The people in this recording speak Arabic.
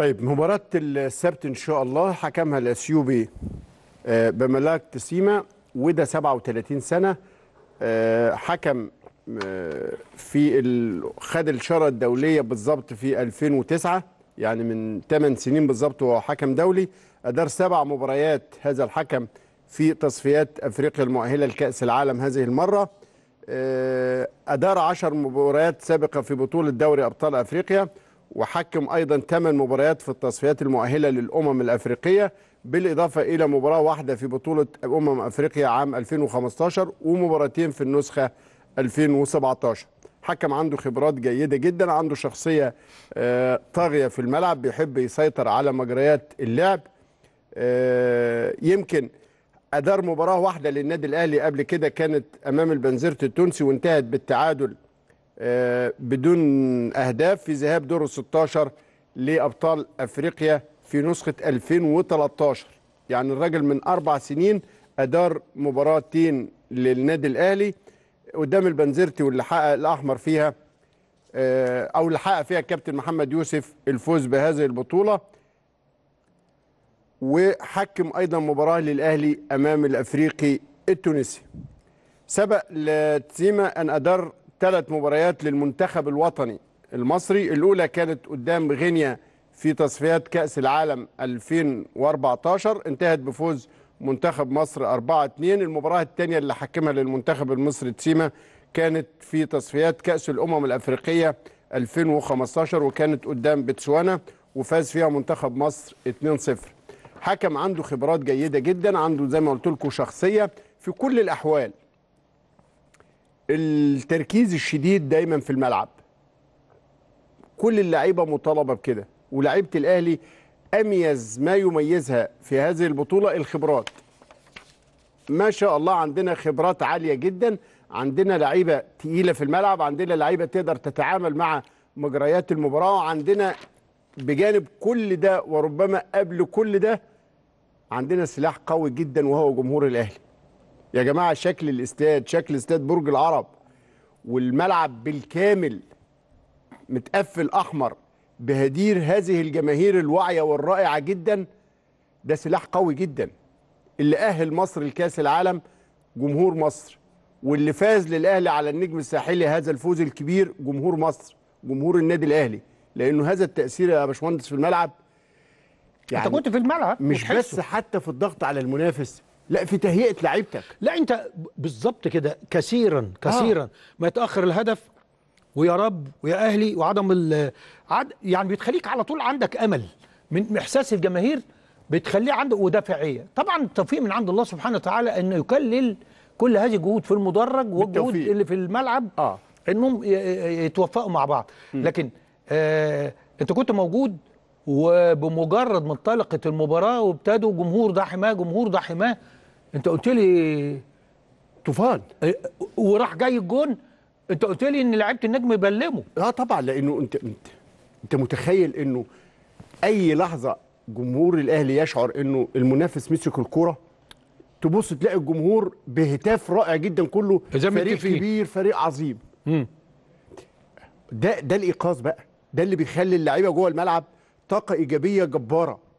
طيب مباراة السبت إن شاء الله حكمها الأثيوبي آه، بملاك تسيما وده 37 سنة آه، حكم آه، في خد الشارة الدولية بالظبط في 2009 يعني من 8 سنين بالظبط وهو حكم دولي أدار سبع مباريات هذا الحكم في تصفيات أفريقيا المؤهلة لكأس العالم هذه المرة أدار 10 مباريات سابقة في بطولة دوري أبطال أفريقيا وحكم أيضا 8 مباريات في التصفيات المؤهلة للأمم الأفريقية بالإضافة إلى مباراة واحدة في بطولة أمم أفريقيا عام 2015 ومباراتين في النسخة 2017 حكم عنده خبرات جيدة جدا عنده شخصية آه، طاغية في الملعب بيحب يسيطر على مجريات اللعب آه، يمكن أدار مباراة واحدة للنادي الأهلي قبل كده كانت أمام البنزرت التونسي وانتهت بالتعادل بدون أهداف في ذهاب دور ال 16 لأبطال أفريقيا في نسخة 2013 يعني الراجل من أربع سنين أدار مباراتين للنادي الأهلي قدام البنزرتي واللي حقق الأحمر فيها آه، أو اللي حقق فيها الكابتن محمد يوسف الفوز بهذه البطولة وحكم أيضا مباراة للأهلي أمام الأفريقي التونسي سبق لتسيما أن أدار ثلاث مباريات للمنتخب الوطني المصري الأولى كانت قدام غينيا في تصفيات كأس العالم 2014 انتهت بفوز منتخب مصر 4-2 المباراة الثانية اللي حكمها للمنتخب المصري تسيما كانت في تصفيات كأس الأمم الأفريقية 2015 وكانت قدام بتسوانا وفاز فيها منتخب مصر 2-0 حكم عنده خبرات جيدة جدا عنده زي ما قلت لكم شخصية في كل الأحوال التركيز الشديد دايما في الملعب كل اللعيبه مطالبه بكده ولعيبه الاهلي اميز ما يميزها في هذه البطوله الخبرات ما شاء الله عندنا خبرات عاليه جدا عندنا لعيبه تقيله في الملعب عندنا لعيبه تقدر تتعامل مع مجريات المباراه وعندنا بجانب كل ده وربما قبل كل ده عندنا سلاح قوي جدا وهو جمهور الاهلي يا جماعه شكل الاستاد شكل استاد برج العرب والملعب بالكامل متقفل احمر بهدير هذه الجماهير الواعيه والرائعه جدا ده سلاح قوي جدا اللي اهل مصر لكاس العالم جمهور مصر واللي فاز للاهلي على النجم الساحلي هذا الفوز الكبير جمهور مصر جمهور النادي الاهلي لانه هذا التاثير يا باشمهندس في الملعب يعني انت كنت في الملعب مش بس حتى في الضغط على المنافس لا في تهيئه لعيبتك لا انت بالظبط كده كثيرا آه. كثيرا آه. ما يتاخر الهدف ويا رب ويا اهلي وعدم عد يعني بتخليك على طول عندك امل من احساس الجماهير بتخليه عنده ودافعيه طبعا التوفيق من عند الله سبحانه وتعالى انه يكلل كل هذه الجهود في المدرج والجهود اللي في الملعب آه. انهم يتوفقوا مع بعض م. لكن آه انت كنت موجود وبمجرد ما انطلقت المباراه وابتدوا جمهور ده حماه جمهور ده حماه انت قلت لي طوفان وراح جاي الجون انت قلت لي ان لعيبه النجم يبلموا اه طبعا لانه انت انت, انت متخيل انه اي لحظه جمهور الاهلي يشعر انه المنافس مسك الكوره تبص تلاقي الجمهور بهتاف رائع جدا كله فريق كبير فريق عظيم مم. ده ده الايقاظ بقى ده اللي بيخلي اللعيبه جوه الملعب طاقه ايجابيه جباره